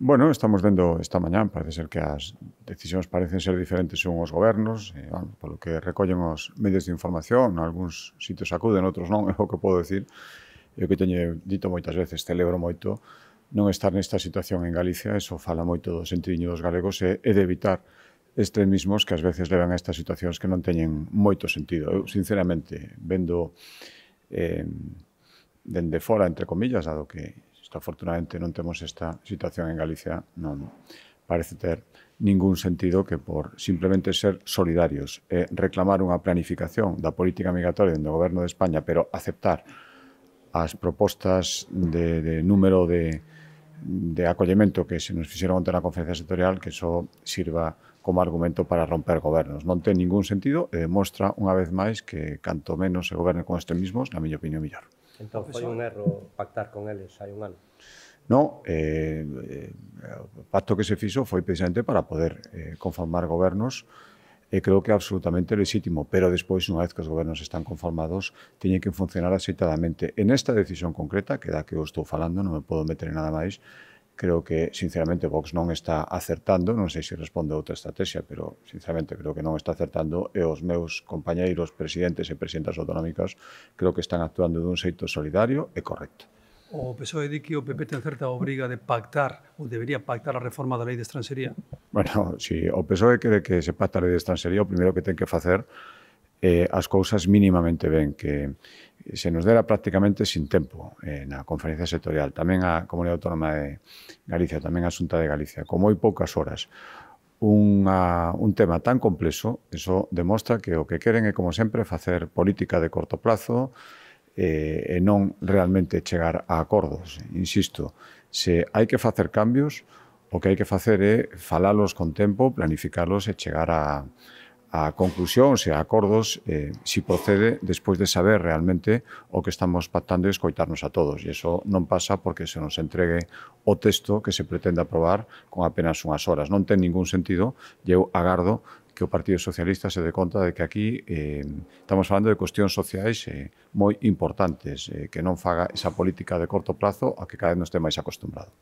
Bueno, estamos vendo esta mañán, parece ser que as decisións parecen ser diferentes según os gobernos, e, bueno, ah, polo que recollen os medios de información, algúns sitios acuden, outros non, é o que podo decir, e o que teño dito moitas veces, celebro moito non estar nesta situación en Galicia, eso fala moito do sentidiño dos galegos, e, de evitar extremismos que ás veces levan a estas situacións que non teñen moito sentido. Eu, sinceramente, vendo eh, dende fora, entre comillas, dado que Isto, afortunadamente, non temos esta situación en Galicia, non parece ter ningún sentido que por simplemente ser solidarios e reclamar unha planificación da política migratoria do goberno de España, pero aceptar as propostas de, de número de, de acollemento que se nos fixeron ante na conferencia sectorial que só sirva como argumento para romper gobernos. Non ten ningún sentido e demostra unha vez máis que canto menos se goberne con mismos, na miña opinión, mellor. Entón, foi un erro pactar con eles hai un ano. No, eh, eh, o pacto que se fixo foi precisamente para poder eh, conformar gobernos e creo que é absolutamente legítimo, pero despois, unha vez que os gobernos están conformados, teñen que funcionar aceitadamente. En esta decisión concreta, que da que eu estou falando, non me podo meter en nada máis, creo que sinceramente Vox non está acertando, non sei se responde a outra estrategia, pero sinceramente creo que non está acertando e os meus compañeiros presidentes e presidentas autonómicas creo que están actuando dun xeito solidario e correcto. O PSOE di que o PP ten certa obriga de pactar ou debería pactar a reforma da lei de estranxería? Bueno, se si o PSOE cree que se pacta a lei de estranxería, o primeiro que ten que facer eh, as cousas mínimamente ben, que se nos dera prácticamente sin tempo eh, na conferencia sectorial, tamén a Comunidade Autónoma de Galicia, tamén a Xunta de Galicia, como moi poucas horas, unha, un tema tan complexo, eso demostra que o que queren é, como sempre, facer política de corto plazo eh, e non realmente chegar a acordos. Insisto, se hai que facer cambios, o que hai que facer é falalos con tempo, planificarlos e chegar a, a conclusións e a acordos eh, si procede despois de saber realmente o que estamos pactando e escoitarnos a todos. E iso non pasa porque se nos entregue o texto que se pretende aprobar con apenas unhas horas. Non ten ningún sentido e eu agardo que o Partido Socialista se dé conta de que aquí eh, estamos falando de cuestións sociais eh, moi importantes, eh, que non faga esa política de corto plazo a que cada vez non este máis acostumbrado.